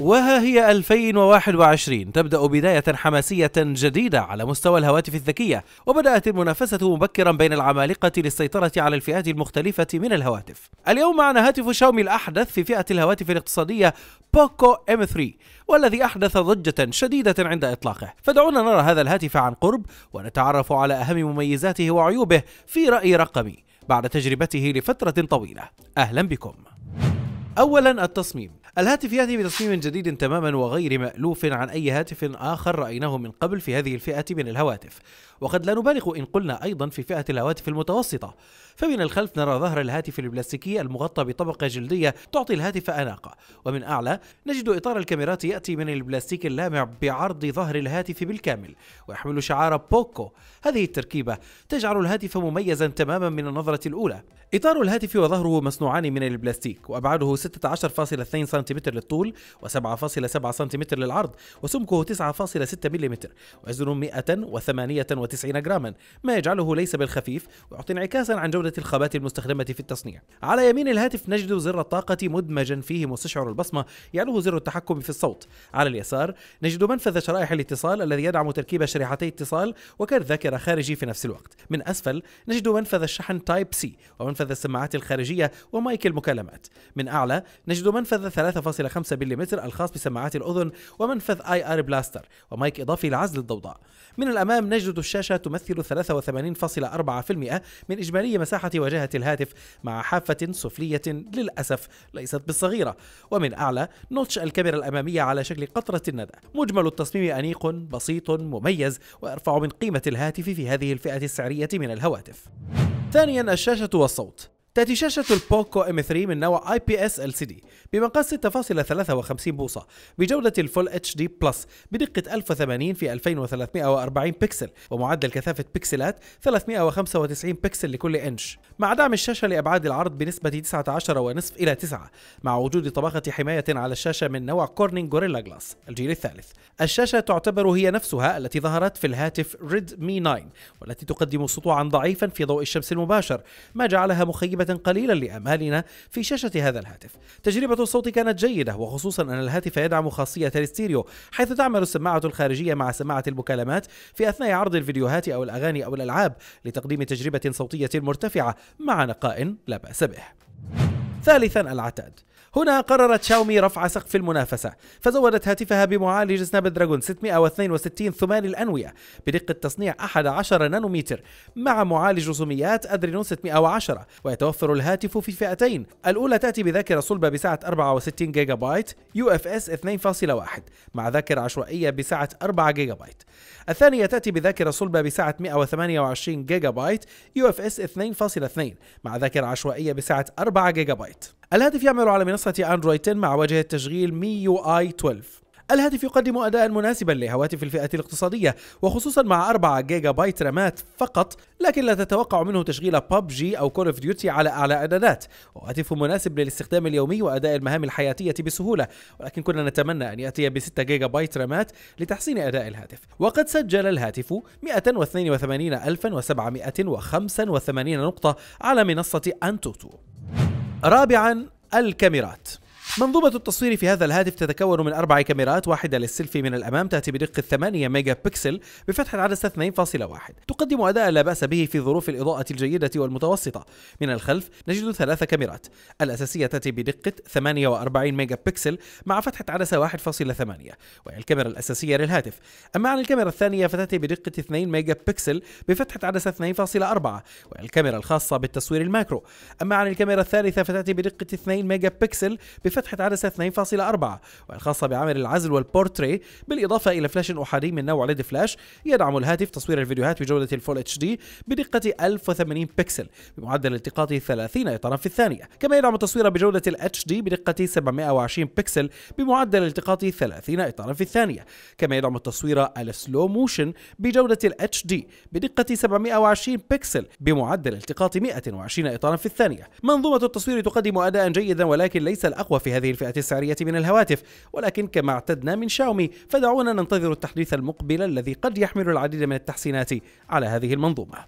وها هي 2021 تبدأ بداية حماسية جديدة على مستوى الهواتف الذكية وبدأت المنافسة مبكرا بين العمالقة للسيطرة على الفئات المختلفة من الهواتف اليوم معنا هاتف شاومي الأحدث في فئة الهواتف الاقتصادية بوكو M3 والذي أحدث ضجة شديدة عند إطلاقه فدعونا نرى هذا الهاتف عن قرب ونتعرف على أهم مميزاته وعيوبه في رأي رقمي بعد تجربته لفترة طويلة أهلا بكم أولا التصميم الهاتف يأتي بتصميم جديد تماما وغير مألوف عن أي هاتف آخر رأيناه من قبل في هذه الفئة من الهواتف وقد لا نبالغ إن قلنا أيضا في فئة الهواتف المتوسطة فمن الخلف نرى ظهر الهاتف البلاستيكي المغطى بطبقة جلدية تعطي الهاتف أناقة ومن أعلى نجد إطار الكاميرات يأتي من البلاستيك اللامع بعرض ظهر الهاتف بالكامل ويحمل شعار بوكو هذه التركيبة تجعل الهاتف مميزا تماما من النظرة الأولى إطار الهاتف وظهره مصنوعان من البلاستيك وأبعاده 16.2 سنتيمتر للطول و7.7 سنتيمتر للعرض وسمكه 9.6 ملم ويزن 198 جراما ما يجعله ليس بالخفيف ويعطي انعكاسا عن جودة لعدد الخامات المستخدمة في التصنيع على يمين الهاتف نجد زر الطاقة مدمجا فيه مستشعر البصمة يعلوه زر التحكم في الصوت على اليسار نجد منفذ شرائح الاتصال الذي يدعم تركيب شريحتي اتصال وكرت ذاكرة خارجي في نفس الوقت من أسفل نجد منفذ الشحن تايب سي ومنفذ السماعات الخارجية ومايك المكالمات من أعلى نجد منفذ 3.5 ملم الخاص بسماعات الأذن ومنفذ اي ار بلاستر ومايك إضافي لعزل الضوضاء من الأمام نجد الشاشة تمثل 83.4% من إجمالي مساحة مساحة واجهة الهاتف مع حافة سفلية للأسف ليست بالصغيرة ومن أعلى نوتش الكاميرا الأمامية على شكل قطرة الندى مجمل التصميم أنيق بسيط مميز ويرفع من قيمة الهاتف في هذه الفئة السعرية من الهواتف ثانيا الشاشة والصوت تأتي شاشة البوكو ام 3 من نوع IPS LCD بمقاس 6.53 بوصة بجودة الفول اتش دي بلس بدقة 1080 في 2340 بكسل ومعدل كثافة بكسلات 395 بكسل لكل إنش مع دعم الشاشة لأبعاد العرض بنسبة 19.5 إلى 9 مع وجود طبقة حماية على الشاشة من نوع كورنينج غوريلا جلاس الجيل الثالث الشاشة تعتبر هي نفسها التي ظهرت في الهاتف ريد مي 9 والتي تقدم سطوعا ضعيفا في ضوء الشمس المباشر ما جعلها مخيبة راتبة قليلا لأمالنا في شاشة هذا الهاتف تجربة الصوت كانت جيدة وخصوصا أن الهاتف يدعم خاصية الاستيريو حيث تعمل السماعة الخارجية مع سماعة المكالمات في أثناء عرض الفيديوهات أو الأغاني أو الألعاب لتقديم تجربة صوتية مرتفعة مع نقاء لا بأس به ثالثا العتاد هنا قررت شاومي رفع سقف المنافسة فزودت هاتفها بمعالج سناب دراجون 662 ثمان الأنوية بدقة تصنيع 11 نانومتر مع معالج رسوميات أدرينو 610 ويتوفر الهاتف في فئتين الأولى تأتي بذاكرة صلبة بسعة 64 جيجا بايت يو اف اس 2.1 مع ذاكرة عشوائية بسعة 4 جيجا بايت الثانية تأتي بذاكرة صلبة بسعة 128 جيجا بايت يو اف اس 2.2 مع ذاكرة عشوائية بسعة 4 جيجا بايت الهاتف يعمل على منصة أندرويد 10 مع واجهة تشغيل ميو آي 12 الهاتف يقدم أداء مناسبا لهواتف الفئة الاقتصادية وخصوصا مع 4 جيجا بايت رامات فقط لكن لا تتوقع منه تشغيل باب جي أو كول اوف ديوتي على أعلى إعدادات وهاتف مناسب للاستخدام اليومي وأداء المهام الحياتية بسهولة ولكن كنا نتمنى أن يأتي ب 6 جيجا بايت رامات لتحسين أداء الهاتف وقد سجل الهاتف 182785 نقطة على منصة أنتوتو رابعا الكاميرات منظومة التصوير في هذا الهاتف تتكون من أربع كاميرات واحدة للسيلفي من الأمام تأتي بدقة 8 ميجا بكسل بفتحة عدسة 2.1 تقدم أداء لا بأس به في ظروف الإضاءة الجيدة والمتوسطة من الخلف نجد ثلاث كاميرات الأساسية تأتي بدقة 48 ميجا بكسل مع فتحة عدسة 1.8 وهي الكاميرا الأساسية للهاتف أما عن الكاميرا الثانية فتأتي بدقة 2 ميجا بكسل بفتحة عدسة 2.4 وهي الكاميرا الخاصة بالتصوير الماكرو أما عن الكاميرا الثالثة فتأتي بدقة 2 ميجا بكسل بفتحة فتحة عدسة 2.4 والخاصة بعمل العزل والبورتري بالإضافة إلى فلاش أحادي من نوع ليد فلاش يدعم الهاتف تصوير الفيديوهات بجودة الفول اتش دي بدقة 1080 بكسل بمعدل التقاط 30 إطارا في الثانية كما يدعم التصوير بجودة الاتش دي بدقة 720 بكسل بمعدل التقاط 30 إطارا في الثانية كما يدعم التصوير السلو موشن بجودة الاتش دي بدقة 720 بكسل بمعدل التقاط 120 إطارا في الثانية منظومة التصوير تقدم أداء جيدا ولكن ليس الأقوى في هذه الفئة السعرية من الهواتف ولكن كما اعتدنا من شاومي فدعونا ننتظر التحديث المقبل الذي قد يحمل العديد من التحسينات على هذه المنظومة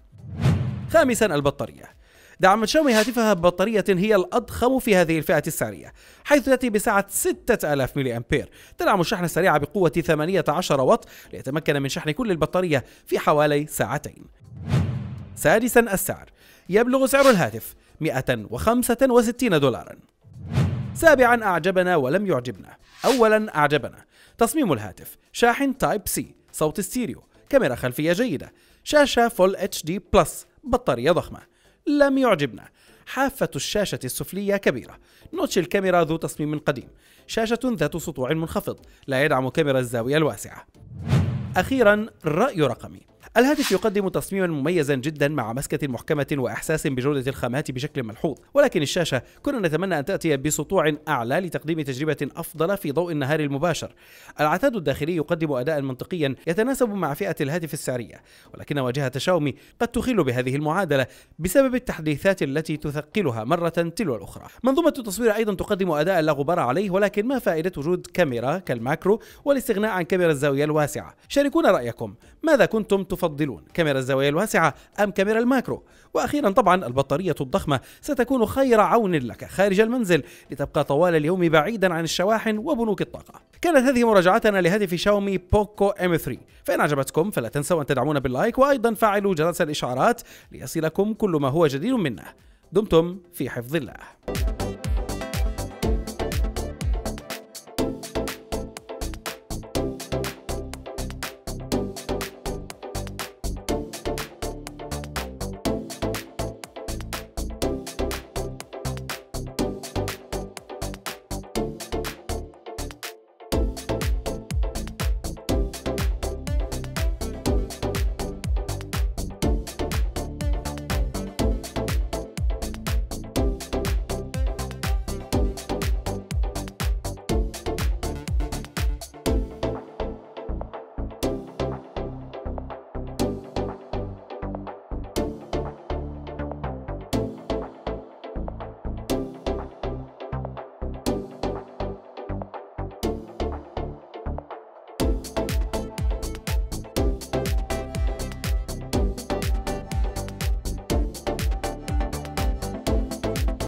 خامسا البطارية دعمت شاومي هاتفها ببطارية هي الأضخم في هذه الفئة السعرية حيث تأتي بسعة 6000 ملي أمبير تدعم الشحن السريع بقوة 18 واط ليتمكن من شحن كل البطارية في حوالي ساعتين سادسا السعر يبلغ سعر الهاتف 165 دولارا سابعا أعجبنا ولم يعجبنا أولا أعجبنا تصميم الهاتف شاحن تايب سي صوت استيريو كاميرا خلفية جيدة شاشة فول اتش دي بلس بطارية ضخمة لم يعجبنا حافة الشاشة السفلية كبيرة نوتش الكاميرا ذو تصميم قديم شاشة ذات سطوع منخفض لا يدعم كاميرا الزاوية الواسعة أخيرا رأي رقمي الهاتف يقدم تصميما مميزا جدا مع مسكة محكمة وإحساس بجودة الخامات بشكل ملحوظ ولكن الشاشة كنا نتمنى أن تأتي بسطوع أعلى لتقديم تجربة أفضل في ضوء النهار المباشر العتاد الداخلي يقدم أداء منطقيا يتناسب مع فئة الهاتف السعرية ولكن واجهة شاومي قد تخل بهذه المعادلة بسبب التحديثات التي تثقلها مرة تلو الأخرى منظومة التصوير أيضا تقدم أداء لا غبار عليه ولكن ما فائدة وجود كاميرا كالماكرو والاستغناء عن كاميرا الزاوية الواسعة شاركونا رأيكم ماذا كنتم تفضلون كاميرا الزوايا الواسعة أم كاميرا الماكرو وأخيرا طبعا البطارية الضخمة ستكون خير عون لك خارج المنزل لتبقى طوال اليوم بعيدا عن الشواحن وبنوك الطاقة كانت هذه مراجعتنا لهاتف شاومي بوكو M3 فإن عجبتكم فلا تنسوا أن تدعمونا باللايك وأيضا فعلوا جرس الإشعارات ليصلكم كل ما هو جديد منا دمتم في حفظ الله